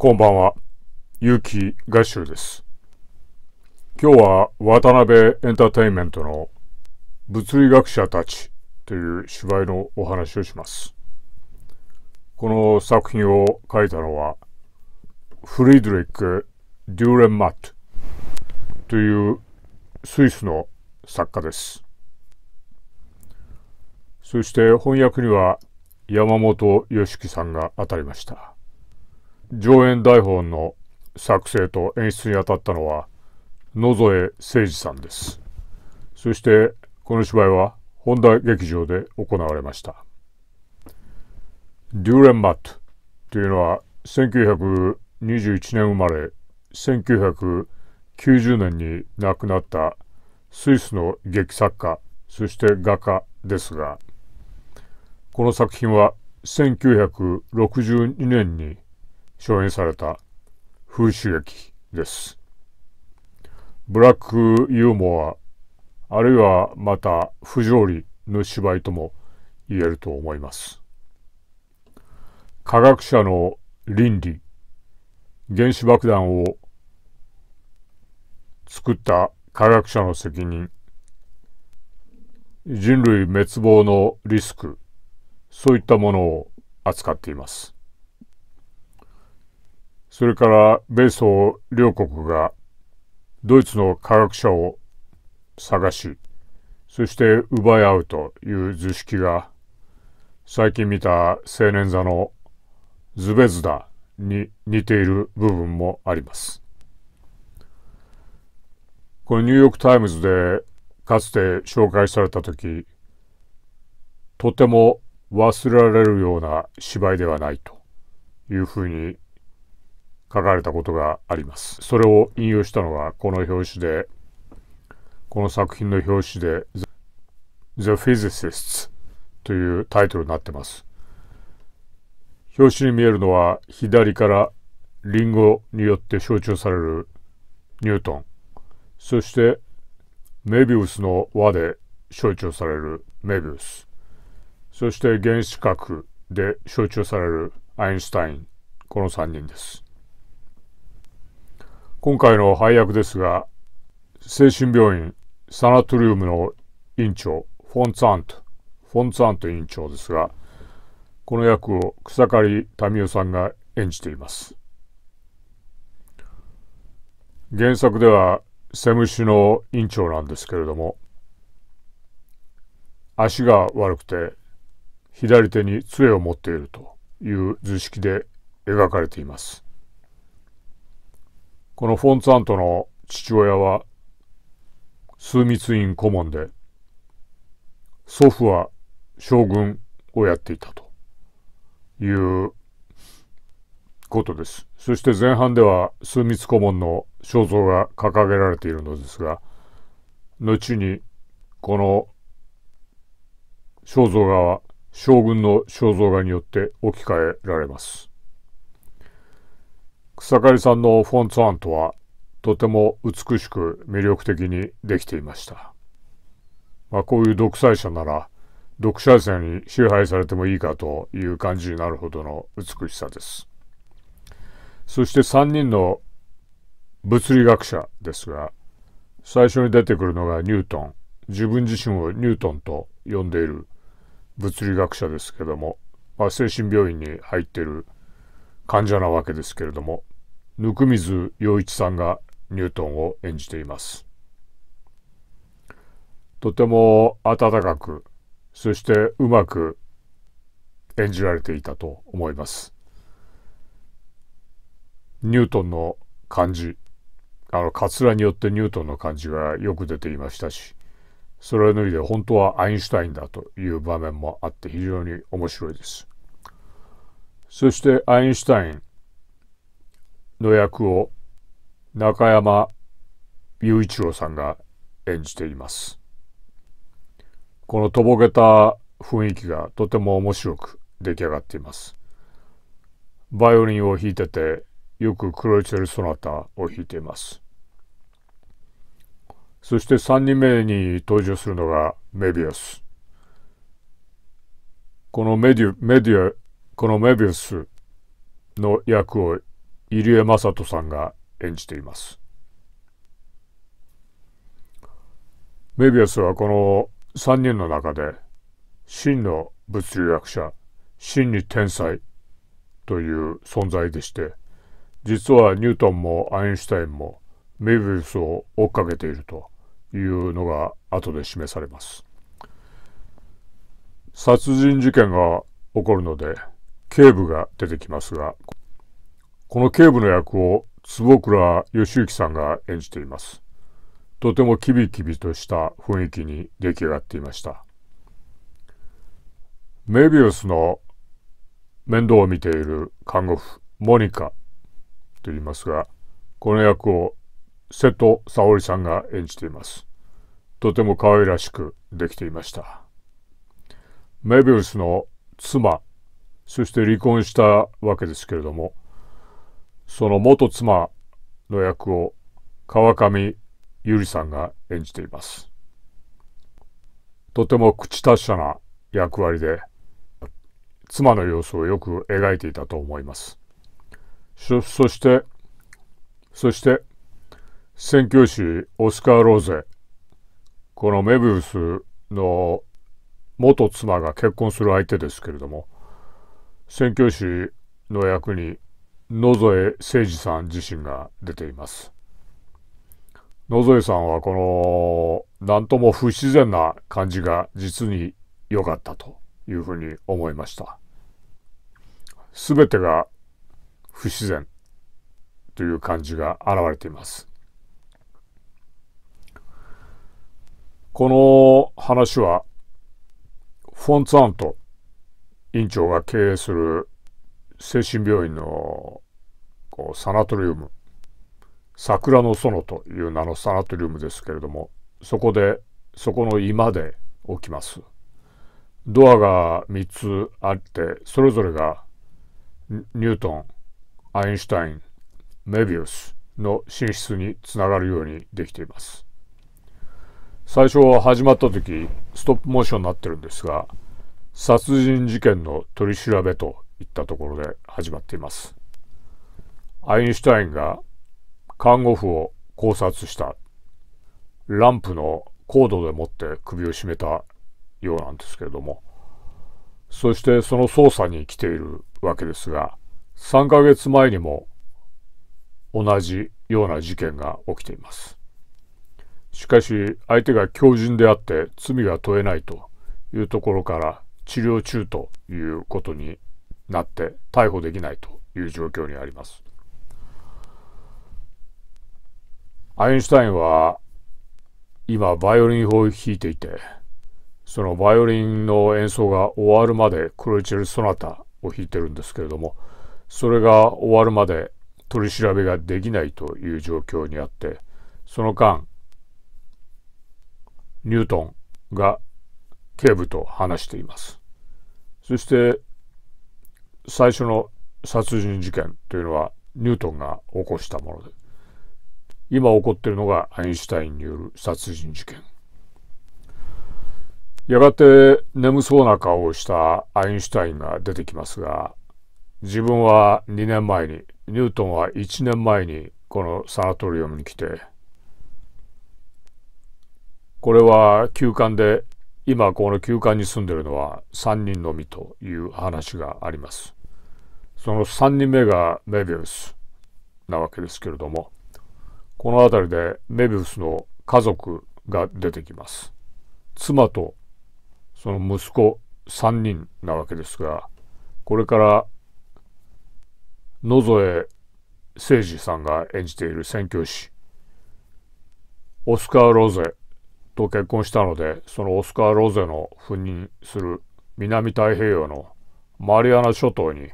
こんばんは。結城合衆です。今日は渡辺エンターテインメントの物理学者たちという芝居のお話をします。この作品を書いたのはフリードリック・デューレン・マットというスイスの作家です。そして翻訳には山本良樹さんが当たりました。上演台本の作成と演出に当たったのは野添誠二さんですそしてこの芝居は本田劇場で行われましたデューレン・マットというのは1921年生まれ1990年に亡くなったスイスの劇作家そして画家ですがこの作品は1962年に上演された風刺劇です。ブラックユーモア、あるいはまた不条理の芝居とも言えると思います。科学者の倫理、原子爆弾を作った科学者の責任、人類滅亡のリスク、そういったものを扱っています。それから米ソ両国がドイツの科学者を探しそして奪い合うという図式が最近見た青年座のズベズダに似ている部分もあります。このニューヨーク・タイムズでかつて紹介された時とても忘れられるような芝居ではないというふうに書かれたことがあります。それを引用したのがこの表紙で、この作品の表紙で The Physicists というタイトルになってます。表紙に見えるのは左からリンゴによって象徴されるニュートン、そしてメビウスの輪で象徴されるメビウス、そして原子核で象徴されるアインシュタイン、この3人です。今回の配役ですが、精神病院サナトリウムの院長、フォンツァント、フォンツァント院長ですが、この役を草刈民夫さんが演じています。原作では、セムシの院長なんですけれども、足が悪くて、左手に杖を持っているという図式で描かれています。このフォンツァントの父親は枢密院顧問で祖父は将軍をやっていたということです。そして前半では枢密顧問の肖像が掲げられているのですが後にこの肖像画は将軍の肖像画によって置き換えられます。草刈さんのフォンツァントはとても美しく魅力的にできていました。まあ、こういう独裁者なら読者者に支配されてもいいかという感じになるほどの美しさです。そして3人の物理学者ですが最初に出てくるのがニュートン自分自身をニュートンと呼んでいる物理学者ですけども、まあ、精神病院に入っている患者なわけですけれども温水洋一さんがニュートンを演じていますとても温かくそしてうまく演じられていたと思いますニュートンの感じあのカツラによってニュートンの感じがよく出ていましたしそれを脱いで本当はアインシュタインだという場面もあって非常に面白いですそしてアインシュタインの役を中山雄一郎さんが演じています。このとぼけた雰囲気がとても面白く出来上がっています。バイオリンを弾いててよくクロイツェル・ソナタを弾いています。そして3人目に登場するのがメビウス。このメディメディア、このメビウスの役を入江雅人さんが演じていますメビウスはこの3人の中で真の物理学者真に天才という存在でして実はニュートンもアインシュタインもメビウスを追っかけているというのが後で示されます殺人事件が起こるので警部が出てきますがこの警部の役を坪倉義行さんが演じています。とてもキビキビとした雰囲気に出来上がっていました。メビウスの面倒を見ている看護婦モニカと言いますがこの役を瀬戸沙織さんが演じていますとても可愛らしくできていましたメビウスの妻そして離婚したわけですけれどもその元妻の役を川上ゆりさんが演じています。とても口達者な役割で、妻の様子をよく描いていたと思います。そして、そして、宣教師オスカー・ローゼ、このメビウスの元妻が結婚する相手ですけれども、宣教師の役に野添誠二さん自身が出ています野添さんはこの何とも不自然な感じが実に良かったというふうに思いましたすべてが不自然という感じが現れていますこの話はフォンツァント委員長が経営する精神病院のこうサナトリウム桜の園という名のサナトリウムですけれどもそこでそこの居間で起きますドアが3つあってそれぞれがニュートンアインシュタインメビウスの寝室につながるようにできています最初は始まった時ストップモーションになってるんですが殺人事件の取り調べといったところで始まっています。アインシュタインが看護婦を考察したランプのコードでもって首を絞めたようなんですけれどもそしてその捜査に来ているわけですが3ヶ月前にも同じような事件が起きていますしかし相手が強人であって罪が問えないというところから治療中ということになって逮捕できないという状況にあります。アインシュタインは今バイオリンを弾いていてそのバイオリンの演奏が終わるまでクロイチェル・ソナタを弾いてるんですけれどもそれが終わるまで取り調べができないという状況にあってその間ニュートンが警部と話していますそして最初の殺人事件というのはニュートンが起こしたもので今起こっているのがアインシュタインによる殺人事件やがて眠そうな顔をしたアインシュタインが出てきますが自分は2年前にニュートンは1年前にこのサナトリウムに来てこれは休館で今この休館に住んでるのは3人のみという話があります。その3人目がメビウスなわけですけれどもこの辺りでメビウスの家族が出てきます妻とその息子3人なわけですがこれから野添誠司さんが演じている宣教師オスカー・ロゼと結婚したのでそのオスカー・ロゼの赴任する南太平洋のマリアナ諸島に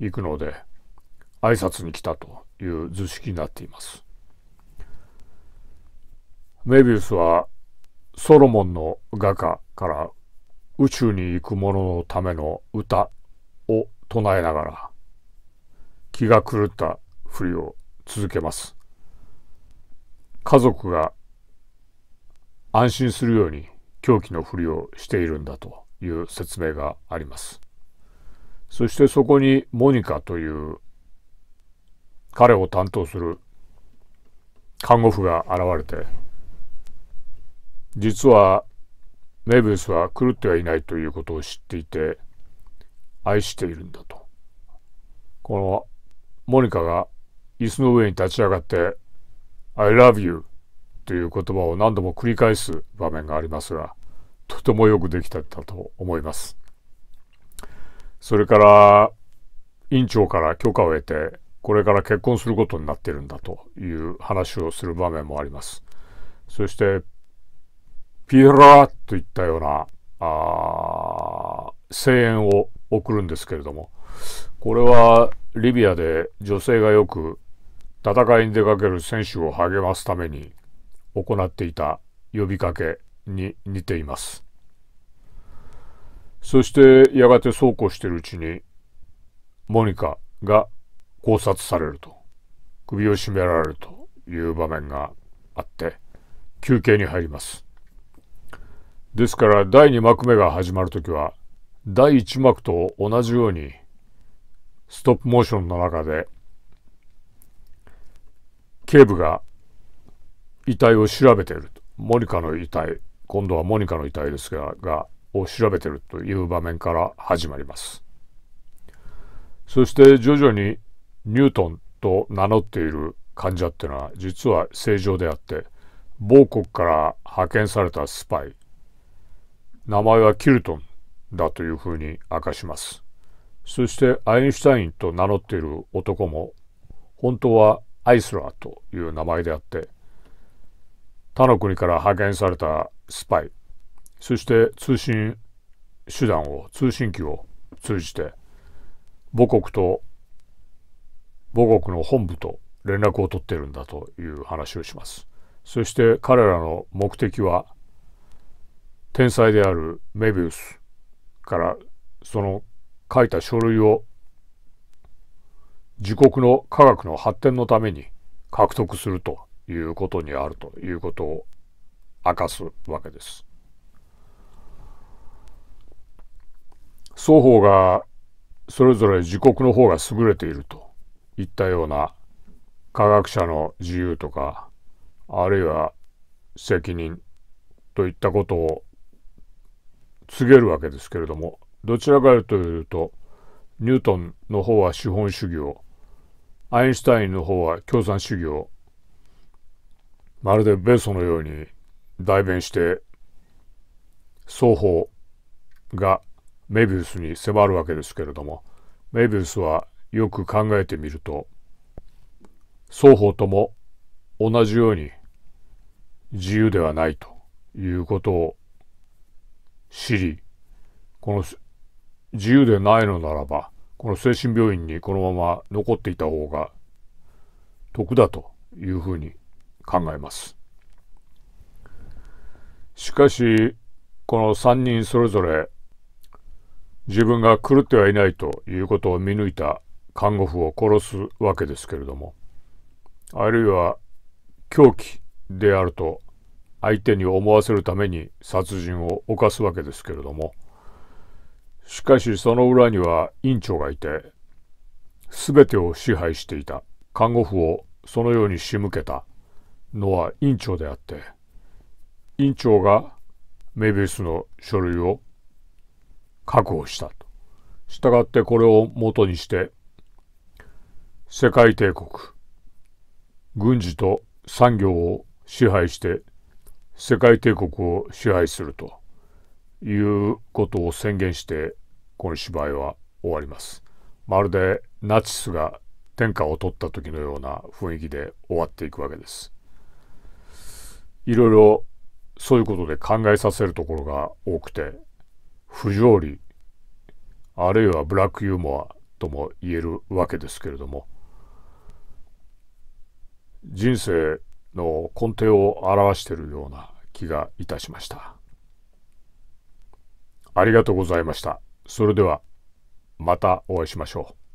行くので挨拶に来たという図式になっていますメビウスはソロモンの画家から宇宙に行く者のための歌を唱えながら気が狂ったふりを続けます家族が安心するように狂気のふりをしているんだという説明がありますそしてそこにモニカという彼を担当する看護婦が現れて実はメーブスは狂ってはいないということを知っていて愛しているんだとこのモニカが椅子の上に立ち上がって「I love you」という言葉を何度も繰り返す場面がありますがとてもよくできたと思います。それから院長から許可を得てこれから結婚することになってるんだという話をする場面もあります。そしてピエラといったようなあ声援を送るんですけれどもこれはリビアで女性がよく戦いに出かける選手を励ますために行っていた呼びかけに似ています。そしてやがてそうこうしてるうちにモニカが考察されると首を絞められるという場面があって休憩に入りますですから第2幕目が始まる時は第1幕と同じようにストップモーションの中で警部が遺体を調べているモニカの遺体今度はモニカの遺体ですががを調べてるという場面から始まります。そして徐々にニュートンと名乗っている患者っていうのは実は正常であって某国から派遣されたスパイ名前はキルトンだというふうに明かしますそしてアインシュタインと名乗っている男も本当はアイスラーという名前であって他の国から派遣されたスパイそして通信手段を通信機を通じて母国と母国の本部と連絡を取っているんだという話をしますそして彼らの目的は天才であるメビウスからその書いた書類を自国の科学の発展のために獲得するということにあるということを明かすわけです。双方がそれぞれ自国の方が優れているといったような科学者の自由とかあるいは責任といったことを告げるわけですけれどもどちらかというとニュートンの方は資本主義をアインシュタインの方は共産主義をまるでベソのように代弁して双方がメビウスに迫るわけですけれどもメビウスはよく考えてみると双方とも同じように自由ではないということを知りこの自由でないのならばこの精神病院にこのまま残っていた方が得だというふうに考えます。しかしこの3人それぞれ自分が狂ってはいないということを見抜いた看護婦を殺すわけですけれどもあるいは狂気であると相手に思わせるために殺人を犯すわけですけれどもしかしその裏には院長がいて全てを支配していた看護婦をそのように仕向けたのは院長であって院長がメビウスの書類を確保したと。従ってこれを元にして世界帝国軍事と産業を支配して世界帝国を支配するということを宣言してこの芝居は終わります。まるでナチスが天下を取った時のような雰囲気で終わっていくわけです。いろいろそういうことで考えさせるところが多くて不条理あるいはブラックユーモアとも言えるわけですけれども人生の根底を表しているような気がいたしましたありがとうございましたそれではまたお会いしましょう